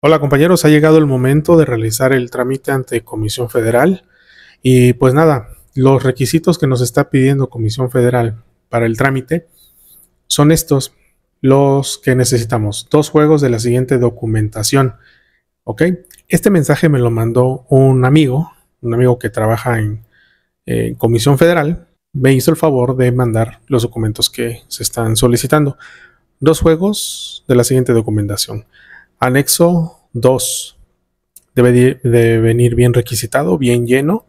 Hola compañeros, ha llegado el momento de realizar el trámite ante Comisión Federal y pues nada, los requisitos que nos está pidiendo Comisión Federal para el trámite son estos, los que necesitamos, dos juegos de la siguiente documentación, ¿ok? Este mensaje me lo mandó un amigo, un amigo que trabaja en, en Comisión Federal, me hizo el favor de mandar los documentos que se están solicitando, dos juegos de la siguiente documentación. Anexo 2. Debe de venir bien requisitado, bien lleno.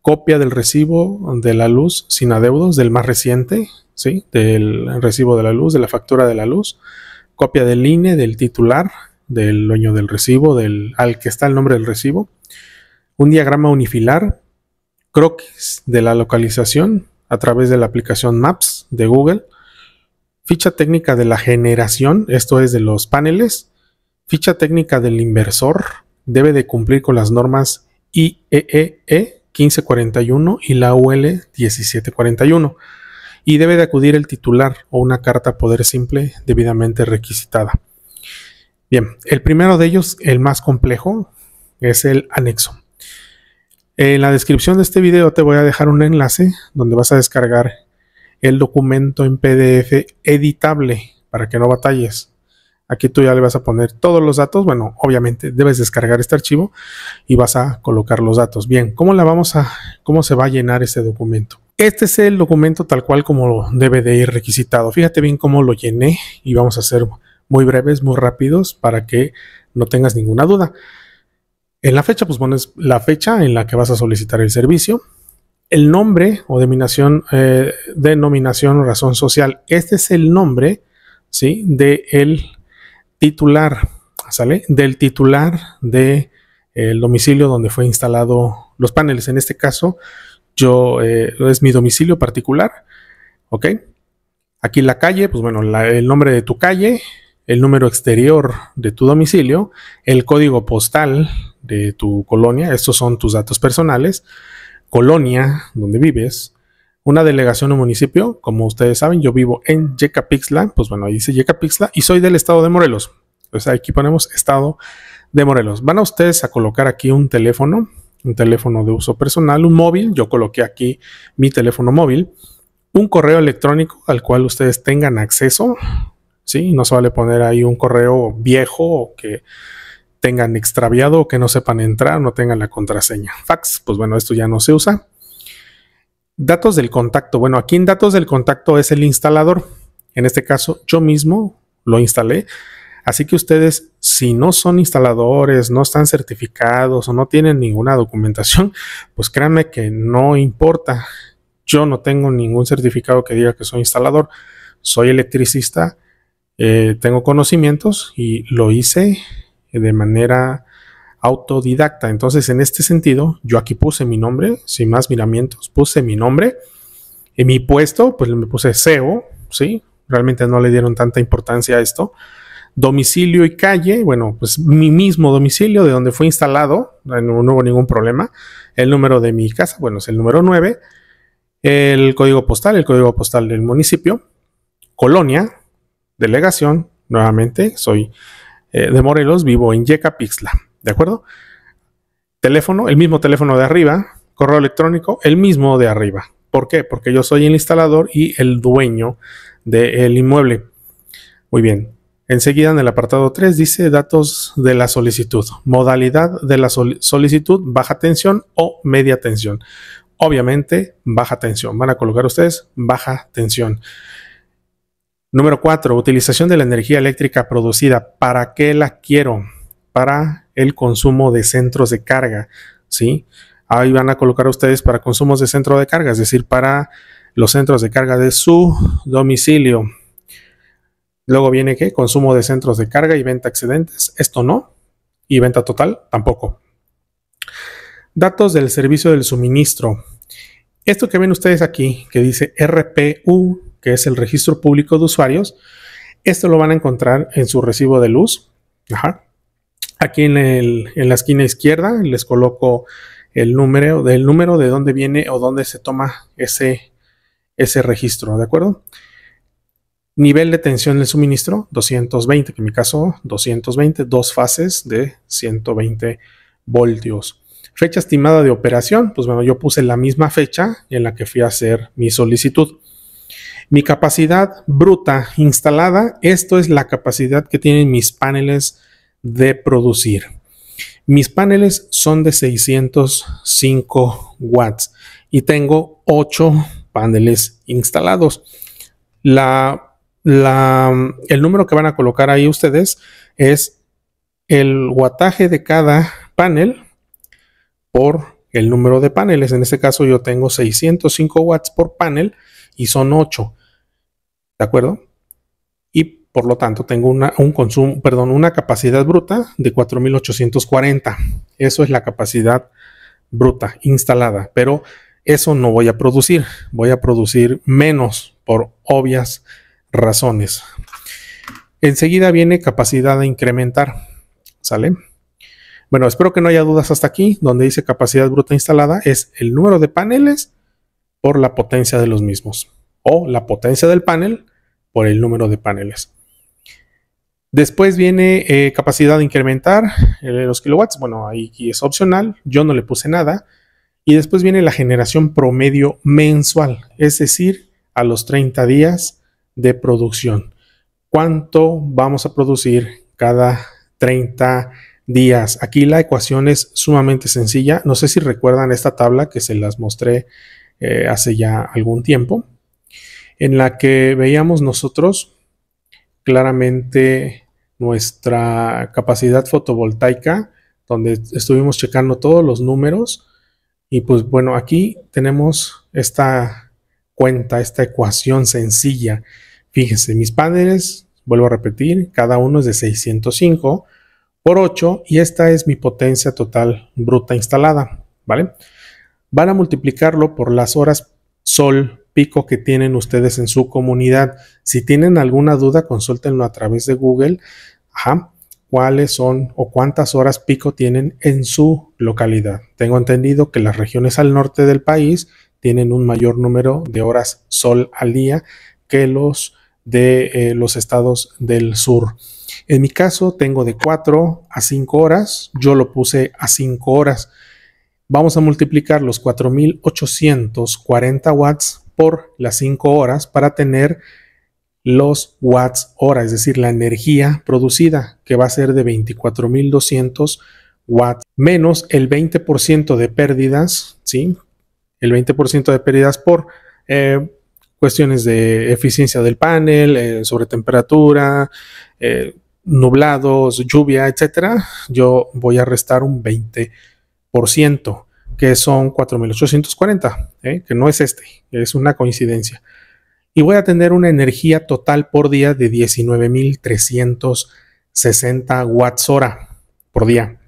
Copia del recibo de la luz sin adeudos, del más reciente, ¿sí? Del recibo de la luz, de la factura de la luz. Copia del INE, del titular, del dueño del recibo, del, al que está el nombre del recibo. Un diagrama unifilar. Croquis de la localización a través de la aplicación Maps de Google. Ficha técnica de la generación, esto es de los paneles Ficha técnica del inversor debe de cumplir con las normas IEEE 1541 e e y la UL 1741 y debe de acudir el titular o una carta poder simple debidamente requisitada. Bien, el primero de ellos, el más complejo, es el anexo. En la descripción de este video te voy a dejar un enlace donde vas a descargar el documento en PDF editable para que no batalles. Aquí tú ya le vas a poner todos los datos. Bueno, obviamente debes descargar este archivo y vas a colocar los datos. Bien, ¿cómo la vamos a, cómo se va a llenar ese documento? Este es el documento tal cual como debe de ir requisitado. Fíjate bien cómo lo llené y vamos a ser muy breves, muy rápidos para que no tengas ninguna duda. En la fecha, pues pones la fecha en la que vas a solicitar el servicio, el nombre o denominación, eh, denominación o razón social. Este es el nombre, ¿sí? De el titular, ¿sale? Del titular de el domicilio donde fue instalado los paneles. En este caso, yo eh, es mi domicilio particular, ¿ok? Aquí la calle, pues bueno, el nombre de tu calle, el número exterior de tu domicilio, el código postal de tu colonia, estos son tus datos personales, colonia donde vives, una delegación o municipio. Como ustedes saben, yo vivo en Yecapixtla, pues bueno, ahí dice Yecapixtla y soy del estado de Morelos. Pues aquí ponemos estado de Morelos. Van a ustedes a colocar aquí un teléfono, un teléfono de uso personal, un móvil. Yo coloqué aquí mi teléfono móvil, un correo electrónico al cual ustedes tengan acceso. ¿sí? No se vale poner ahí un correo viejo o que tengan extraviado o que no sepan entrar, no tengan la contraseña. Fax, pues bueno, esto ya no se usa. Datos del contacto. Bueno, aquí en datos del contacto es el instalador. En este caso, yo mismo lo instalé. Así que ustedes, si no son instaladores, no están certificados o no tienen ninguna documentación, pues créanme que no importa. Yo no tengo ningún certificado que diga que soy instalador. Soy electricista, eh, tengo conocimientos y lo hice de manera autodidacta. Entonces, en este sentido, yo aquí puse mi nombre, sin más miramientos, puse mi nombre. En mi puesto, pues me puse CEO ¿sí? Realmente no le dieron tanta importancia a esto. Domicilio y calle, bueno, pues mi mismo domicilio de donde fue instalado, eh, no, hubo ningún problema. El número de mi casa, bueno, es el número 9. El código postal, el código postal del municipio. Colonia, delegación, nuevamente, soy eh, de Morelos, vivo en Yecapixtla. ¿De acuerdo? Teléfono, el mismo teléfono de arriba, correo electrónico, el mismo de arriba. ¿Por qué? Porque yo soy el instalador y el dueño del inmueble. Muy bien. Enseguida en el apartado 3 dice datos de la solicitud, modalidad de la solicitud, baja tensión o media tensión. Obviamente, baja tensión. Van a colocar ustedes baja tensión. Número 4, utilización de la energía eléctrica producida. ¿Para qué la quiero? Para el consumo de centros de carga, ¿sí? Ahí van a colocar ustedes para consumos de centro de carga, es decir, para los centros de carga de su domicilio. Luego viene que consumo de centros de carga y venta excedentes, esto no, y venta total tampoco. Datos del servicio del suministro. Esto que ven ustedes aquí, que dice RPU, que es el registro público de usuarios, esto lo van a encontrar en su recibo de luz. Ajá. Aquí en, en la esquina izquierda les coloco el número del número de dónde viene o dónde se toma ese, ese registro, ¿de acuerdo? Nivel de tensión del suministro, 220, que en mi caso 220, dos fases de 120 voltios. Fecha estimada de operación, pues bueno, yo puse la misma fecha en la que fui a hacer mi solicitud. Mi capacidad bruta instalada, esto es la capacidad que tienen mis paneles de producir. Mis paneles son de 605 watts y tengo 8 paneles instalados. La, el número que van a colocar ahí ustedes es el wattaje de cada panel por el número de paneles. En este caso yo tengo 605 watts por panel y son 8. ¿De acuerdo? Por lo tanto, tengo una, capacidad bruta de 4840. Eso es la capacidad bruta instalada, pero eso no voy a producir, voy a producir menos por obvias razones. Enseguida viene capacidad a incrementar, ¿sale? Bueno, espero que no haya dudas hasta aquí, donde dice capacidad bruta instalada es el número de paneles por la potencia de los mismos o la potencia del panel por el número de paneles. Después viene eh, capacidad de incrementar eh, los kilowatts. Bueno, ahí es opcional. Yo no le puse nada. Y después viene la generación promedio mensual, es decir, a los 30 días de producción. ¿Cuánto vamos a producir cada 30 días? Aquí la ecuación es sumamente sencilla. No sé si recuerdan esta tabla que se las mostré eh, hace ya algún tiempo, en la que veíamos nosotros claramente nuestra capacidad fotovoltaica, donde estuvimos checando todos los números. Y pues bueno, aquí tenemos esta cuenta, esta ecuación sencilla. fíjense mis paneles, vuelvo a repetir, cada uno es de 605 por 8 y esta es mi potencia total bruta instalada, ¿vale? Van a multiplicarlo por las horas sol pico que tienen ustedes en su comunidad. Si tienen alguna duda, consúltenlo a través de Google. Ajá cuáles son o cuántas horas pico tienen en su localidad. Tengo entendido que las regiones al norte del país tienen un mayor número de horas sol al día que los de eh, los estados del sur. En mi caso tengo de 4 a 5 horas, yo lo puse a 5 horas. Vamos a multiplicar los 4840 watts por las 5 horas para tener los watts hora, es decir, la energía producida, que va a ser de 24.200 watts, menos el 20% de pérdidas, ¿sí? El 20% de pérdidas por eh, cuestiones de eficiencia del panel, eh, sobre temperatura, eh, nublados, lluvia, etcétera, yo voy a restar un 20% que son 4840, ¿eh? que no es este, es una coincidencia. Y voy a tener una energía total por día de 19360 watts hora por día.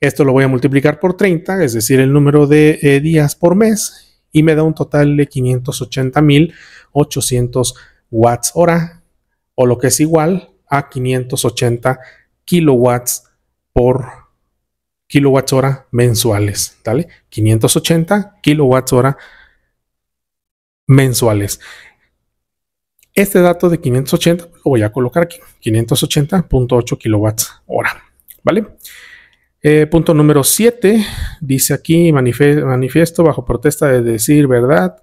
Esto lo voy a multiplicar por 30, es decir, el número de eh, días por mes, y me da un total de 580.800 watts hora, o lo que es igual a 580 kilowatts por kilowatts hora mensuales, ¿vale? 580 kilowatts hora mensuales. Este dato de 580 pues, lo voy a colocar aquí, 580.8 kilowatts hora, ¿vale? Eh, punto número 7, dice aquí, manifiesto bajo protesta de decir verdad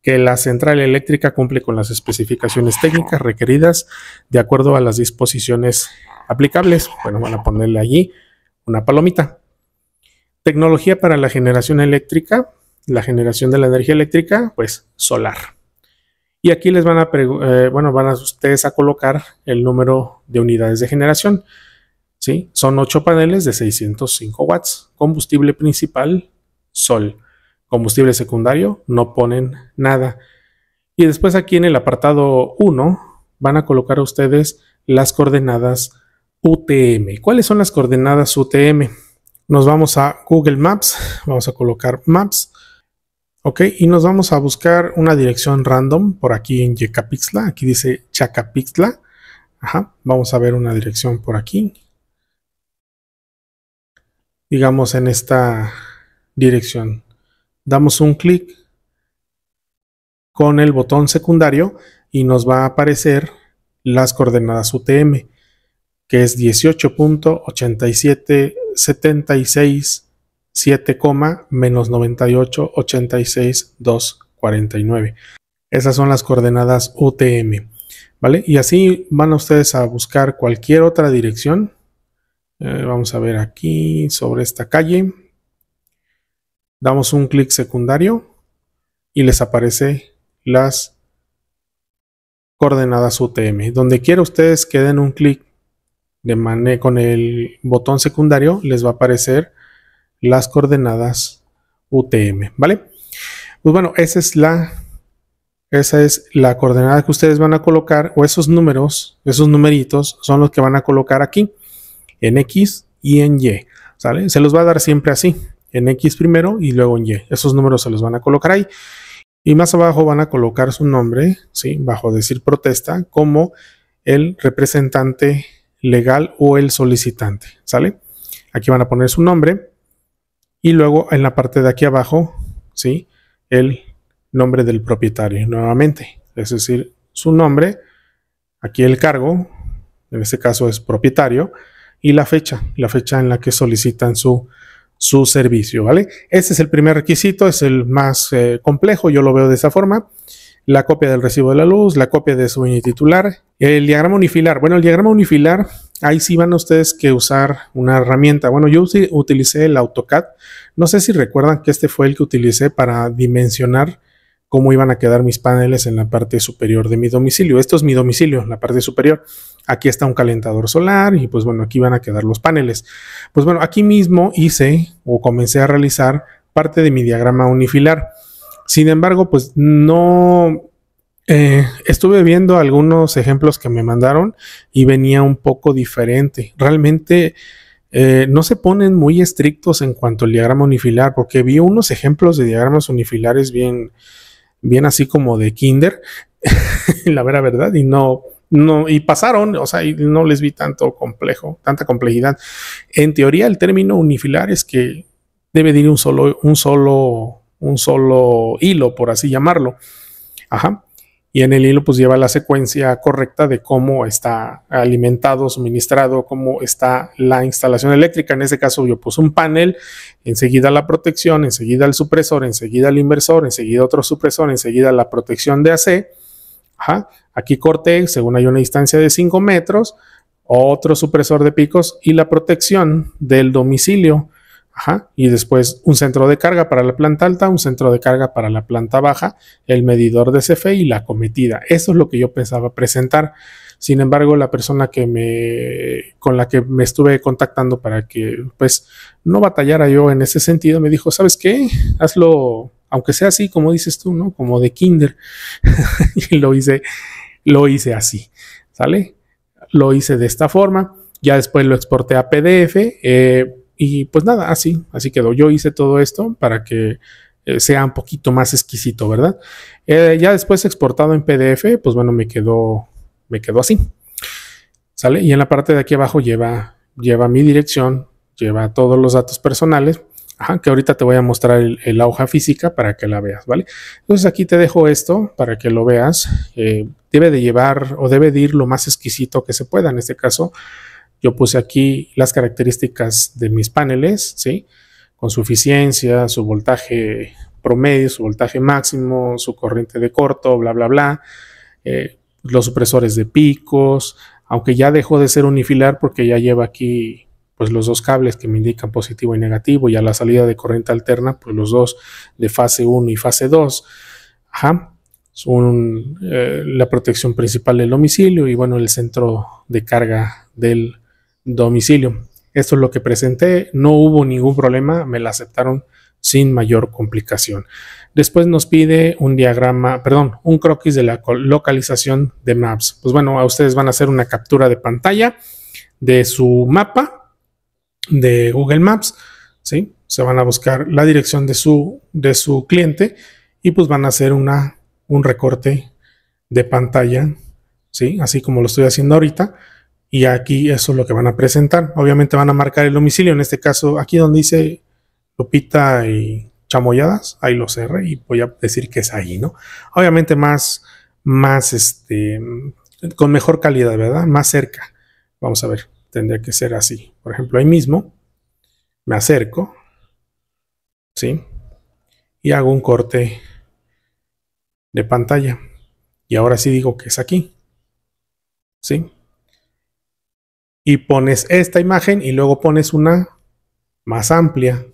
que la central eléctrica cumple con las especificaciones técnicas requeridas de acuerdo a las disposiciones aplicables. Bueno, van a ponerle allí una palomita. Tecnología para la generación eléctrica, la generación de la energía eléctrica, pues solar. Y aquí les van a, eh, bueno, van a ustedes a colocar el número de unidades de generación. ¿sí? Son ocho paneles de 605 watts. Combustible principal, sol. Combustible secundario, no ponen nada. Y después aquí en el apartado 1 van a colocar a ustedes las coordenadas UTM. ¿Cuáles son las coordenadas UTM? Nos vamos a Google Maps, vamos a colocar Maps, ok, y nos vamos a buscar una dirección random por aquí en yekapixla. aquí dice Chacapixla. ajá, vamos a ver una dirección por aquí, digamos en esta dirección. Damos un clic con el botón secundario y nos va a aparecer las coordenadas UTM, que es 18.87 76, 7, menos 98, 86, 2, 49. Esas son las coordenadas UTM. ¿Vale? Y así van ustedes a buscar cualquier otra dirección. Eh, vamos a ver aquí sobre esta calle. Damos un clic secundario y les aparece las coordenadas UTM. Donde quiera ustedes que den un clic con el botón secundario les va a aparecer las coordenadas UTM, ¿vale? Pues bueno, esa es la esa es la coordenada que ustedes van a colocar o esos números, esos numeritos son los que van a colocar aquí en X y en Y, ¿sale? Se los va a dar siempre así, en X primero y luego en Y. Esos números se los van a colocar ahí. Y más abajo van a colocar su nombre, ¿sí? Bajo decir protesta como el representante legal o el solicitante, ¿sale? Aquí van a poner su nombre y luego en la parte de aquí abajo, ¿sí? El nombre del propietario nuevamente, es decir, su nombre, aquí el cargo, en este caso es propietario, y la fecha, la fecha en la que solicitan su, su servicio, ¿vale? Este es el primer requisito, es el más eh, complejo, yo lo veo de esa forma. La copia del recibo de la luz, la copia de su titular el diagrama unifilar. Bueno, el diagrama unifilar, ahí sí van ustedes que usar una herramienta. Bueno, yo utilicé el AutoCAD. No sé si recuerdan que este fue el que utilicé para dimensionar cómo iban a quedar mis paneles en la parte superior de mi domicilio. Esto es mi domicilio, la parte superior. Aquí está un calentador solar y pues bueno, aquí van a quedar los paneles. Pues bueno, aquí mismo hice o comencé a realizar parte de mi diagrama unifilar. Sin embargo, pues no, eh, estuve viendo algunos ejemplos que me mandaron y venía un poco diferente. Realmente eh, no se ponen muy estrictos en cuanto al diagrama unifilar, porque vi unos ejemplos de diagramas unifilares bien, bien así como de Kinder, la vera verdad, y no, no, y pasaron, o sea, y no les vi tanto complejo, tanta complejidad. En teoría, el término unifilar es que debe de ir un solo, un solo, un solo hilo, por así llamarlo. Ajá y en el hilo pues lleva la secuencia correcta de cómo está alimentado, suministrado, cómo está la instalación eléctrica. En este caso yo puse un panel, enseguida la protección, enseguida el supresor, enseguida el inversor, enseguida otro supresor, enseguida la protección de AC. Aquí corté, según hay una distancia de 5 metros, otro supresor de picos y la protección del domicilio. Y después un centro de carga para la planta alta, un centro de carga para la planta baja, el medidor de CFE y la cometida. Eso es lo que yo pensaba presentar. Sin embargo, la persona que me, con la que me estuve contactando para que pues no batallara yo en ese sentido, me dijo, ¿sabes qué? Hazlo, aunque sea así, como dices tú, ¿no? Como de kinder. y lo hice, lo hice así, ¿sale? Lo hice de esta forma. Ya después lo exporté a PDF. Eh, y pues nada, así, así quedó. Yo hice todo esto para que eh, sea un poquito más exquisito, ¿verdad? Eh, ya después exportado en PDF, pues bueno, me quedó, me quedó así. ¿Sale? Y en la parte de aquí abajo lleva, lleva mi dirección, lleva todos los datos personales, ajá, que ahorita te voy a mostrar el, la hoja física para que la veas, ¿vale? Entonces aquí te dejo esto para que lo veas. Eh, debe de llevar o debe de ir lo más exquisito que se pueda. En este caso, yo puse aquí las características de mis paneles, ¿sí? Con su eficiencia, su voltaje promedio, su voltaje máximo, su corriente de corto, bla, bla, bla. Eh, los supresores de picos, aunque ya dejó de ser unifilar porque ya lleva aquí pues los dos cables que me indican positivo y negativo y a la salida de corriente alterna pues los dos de fase 1 y fase 2. Ajá. son eh, la protección principal del domicilio y bueno el centro de carga del domicilio. Esto es lo que presenté, no hubo ningún problema, me la aceptaron sin mayor complicación. Después nos pide un diagrama, perdón, un croquis de la localización de Maps. Pues bueno, a ustedes van a hacer una captura de pantalla de su mapa de Google Maps, ¿sí? Se van a buscar la dirección de su, de su cliente y pues van a hacer una, un recorte de pantalla, ¿sí? Así como lo estoy haciendo ahorita y aquí eso es lo que van a presentar. Obviamente van a marcar el domicilio, en este caso aquí donde dice Lupita y Chamoyadas, ahí lo cerré y voy a decir que es ahí, ¿no? Obviamente más, más, este, con mejor calidad, ¿verdad? Más cerca. Vamos a ver, tendría que ser así. Por ejemplo, ahí mismo me acerco, ¿sí? Y hago un corte de pantalla. Y ahora sí digo que es aquí, ¿sí? y pones esta imagen y luego pones una más amplia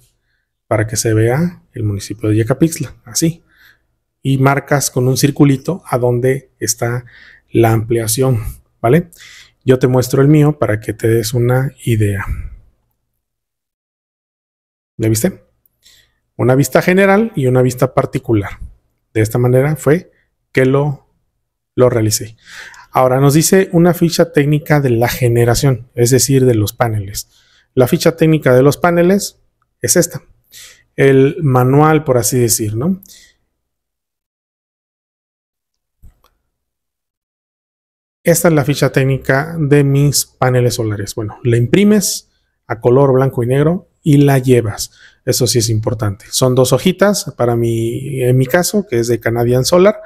para que se vea el municipio de Yecapixtla, así. Y marcas con un circulito a dónde está la ampliación, ¿vale? Yo te muestro el mío para que te des una idea. ¿Ya viste? Una vista general y una vista particular. De esta manera fue que lo, lo realicé. Ahora nos dice una ficha técnica de la generación, es decir, de los paneles. La ficha técnica de los paneles es esta, el manual, por así decir, ¿no? Esta es la ficha técnica de mis paneles solares. Bueno, la imprimes a color blanco y negro y la llevas. Eso sí es importante. Son dos hojitas para mi, en mi caso, que es de Canadian Solar.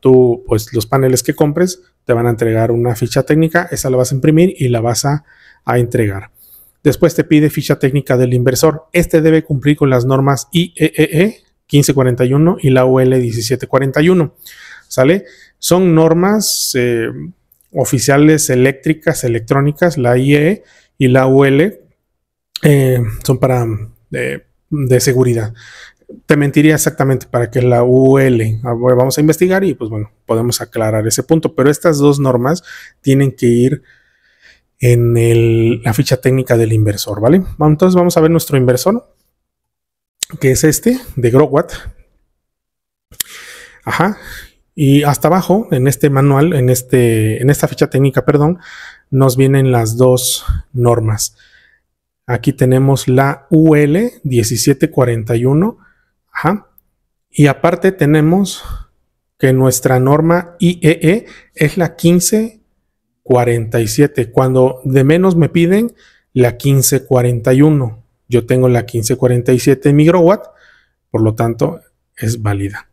Tú, pues los paneles que compres te van a entregar una ficha técnica, esa la vas a imprimir y la vas a, entregar. Después te pide ficha técnica del inversor. Este debe cumplir con las normas IEEE 1541 e e y la UL 1741. ¿Sale? Son normas eh, oficiales eléctricas, electrónicas, la ie e y la UL eh, son para eh, de seguridad te mentiría exactamente para que la UL, ah, vamos a investigar y pues bueno, podemos aclarar ese punto, pero estas dos normas tienen que ir en la ficha técnica del inversor, ¿vale? Entonces vamos a ver nuestro inversor, que es este, de Growatt. Ajá. Y hasta abajo, en este manual, en, este, en esta ficha técnica, perdón, nos vienen las dos normas. Aquí tenemos la UL 1741 y aparte tenemos que nuestra norma IEE e es la 1547. Cuando de menos me piden la 1541. Yo tengo la 1547 microwatt, por lo tanto es válida.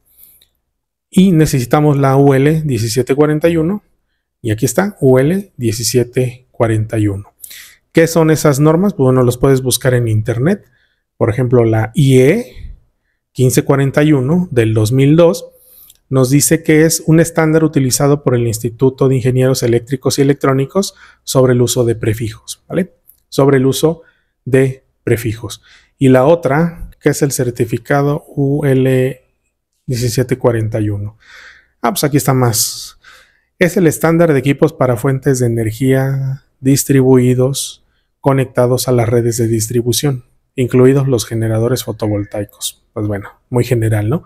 Y necesitamos la UL 1741. Y aquí está, UL 1741. ¿Qué son esas normas? Pues bueno, los puedes buscar en internet. Por ejemplo, la IE e, 1541 del 2002 nos dice que es un estándar utilizado por el Instituto de Ingenieros Eléctricos y Electrónicos sobre el uso de prefijos, ¿vale? Sobre el uso de prefijos. Y la otra, que es el certificado UL 1741. Ah, pues aquí está más. Es el estándar de equipos para fuentes de energía distribuidos conectados a las redes de distribución incluidos los generadores fotovoltaicos. Pues bueno, muy general, ¿no?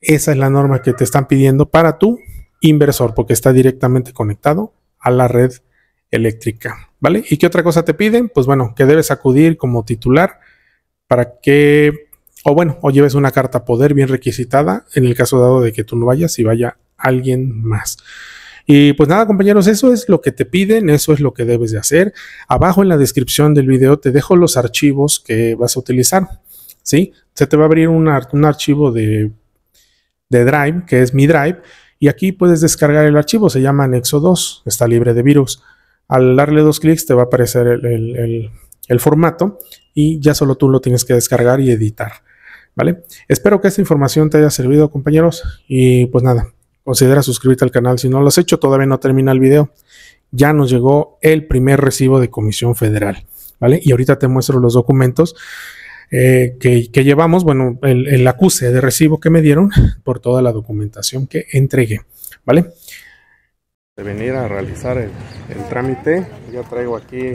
Esa es la norma que te están pidiendo para tu inversor, porque está directamente conectado a la red eléctrica, ¿vale? ¿Y qué otra cosa te piden? Pues bueno, que debes acudir como titular para que, o bueno, o lleves una carta poder bien requisitada en el caso dado de que tú no vayas y vaya alguien más. Y pues nada, compañeros, eso es lo que te piden, eso es lo que debes de hacer. Abajo en la descripción del video te dejo los archivos que vas a utilizar. ¿Sí? Se te va a abrir un, archivo de, Drive, que es mi Drive, y aquí puedes descargar el archivo, se llama anexo 2, está libre de virus. Al darle dos clics te va a aparecer el, el, formato y ya solo tú lo tienes que descargar y editar. ¿Vale? Espero que esta información te haya servido, compañeros. Y pues nada, Considera suscribirte al canal si no lo has hecho, todavía no termina el video. Ya nos llegó el primer recibo de Comisión Federal, ¿vale? Y ahorita te muestro los documentos eh, que, llevamos, bueno, el, acuse de recibo que me dieron por toda la documentación que entregué, ¿vale? De venir a realizar el, el trámite, ya traigo aquí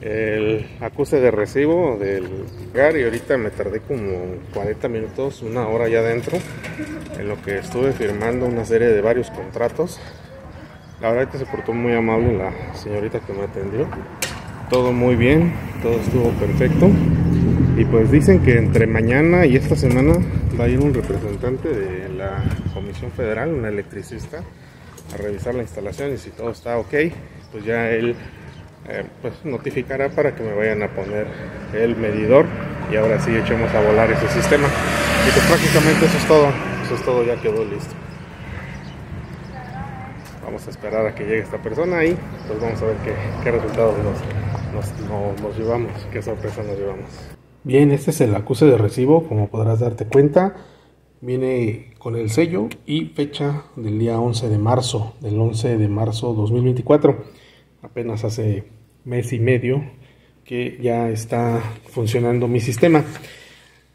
el acuse de recibo del lugar y ahorita me tardé como 40 minutos, una hora ya adentro, en lo que estuve firmando una serie de varios contratos. La verdad que se portó muy amable la señorita que me atendió. Todo muy bien, todo estuvo perfecto. Y pues dicen que entre mañana y esta semana va a ir un representante de la Comisión Federal, un electricista, a revisar la instalación y si todo está ok, pues ya él eh, pues notificará para que me vayan a poner el medidor y ahora sí echemos a volar ese sistema y pues prácticamente eso es todo eso es todo ya quedó listo vamos a esperar a que llegue esta persona y pues vamos a ver qué, resultados nos, nos, nos llevamos qué sorpresa nos llevamos bien este es el acuse de recibo como podrás darte cuenta viene con el sello y fecha del día 11 de marzo del 11 de marzo 2024 apenas hace mes y medio que ya está funcionando mi sistema.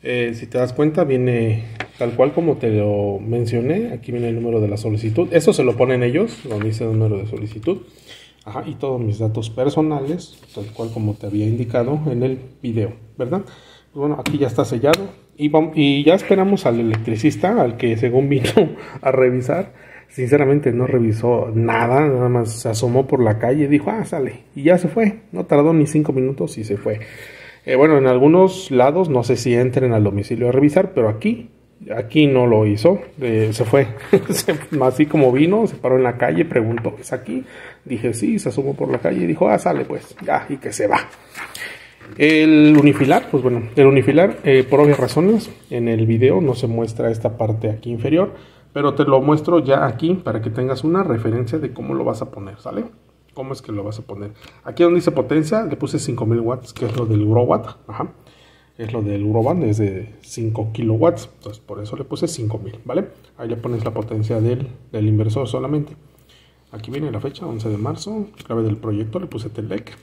Eh, si te das cuenta, viene tal cual como te lo mencioné. Aquí viene el número de la solicitud. Eso se lo ponen ellos, donde dice el número de solicitud. Ajá, y todos mis datos personales, tal cual como te había indicado en el video, ¿verdad? Pues bueno, aquí ya está sellado y, vamos, y ya esperamos al electricista, al que según vino a revisar Sinceramente no revisó nada, nada más se asomó por la calle, y dijo, ah, sale. Y ya se fue. No tardó ni cinco minutos y se fue. Eh, bueno, en algunos lados no sé si entren al domicilio a revisar, pero aquí, aquí no lo hizo. Eh, se fue. Así como vino, se paró en la calle, preguntó, ¿es aquí? Dije, sí, se asomó por la calle y dijo, ah, sale pues, ya, y que se va. El unifilar, pues bueno, el unifilar, eh, por obvias razones, en el video no se muestra esta parte aquí inferior pero te lo muestro ya aquí para que tengas una referencia de cómo lo vas a poner, ¿sale? ¿Cómo es que lo vas a poner? Aquí donde dice potencia, le puse 5000 watts, que es lo del Eurowatt, ajá. Es lo del EuroBand, es de 5 kilowatts, entonces por eso le puse 5000, ¿vale? Ahí le pones la potencia del, inversor solamente. Aquí viene la fecha, 11 de marzo, clave del proyecto, le puse Telec,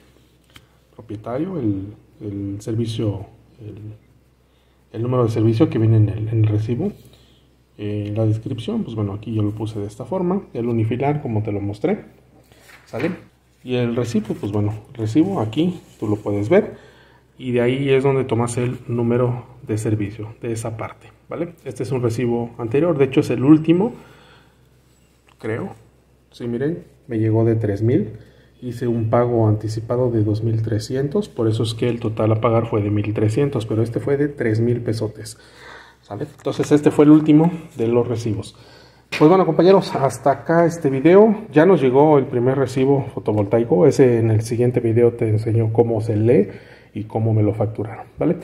propietario, el, servicio, el, número de servicio que viene en el recibo, eh, la descripción, pues bueno, aquí yo lo puse de esta forma, el unifilar como te lo mostré, ¿sale? Y el recibo, pues bueno, recibo aquí, tú lo puedes ver, y de ahí es donde tomas el número de servicio, de esa parte, ¿vale? Este es un recibo anterior, de hecho es el último, creo, si sí, miren, me llegó de 3000, hice un pago anticipado de 2300, por eso es que el total a pagar fue de 1300, pero este fue de 3000 pesotes. Entonces este fue el último de los recibos. Pues bueno compañeros, hasta acá este video. Ya nos llegó el primer recibo fotovoltaico. Ese en el siguiente video te enseño cómo se lee y cómo me lo facturaron. ¿Vale?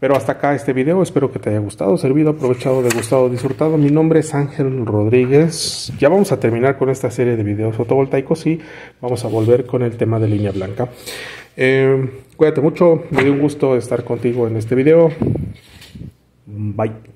Pero hasta acá este video, espero que te haya gustado, servido, aprovechado, degustado, disfrutado. Mi nombre es Ángel Rodríguez. Ya vamos a terminar con esta serie de videos fotovoltaicos y vamos a volver con el tema de línea blanca. Eh, cuídate mucho, me dio un gusto estar contigo en este video. 拜。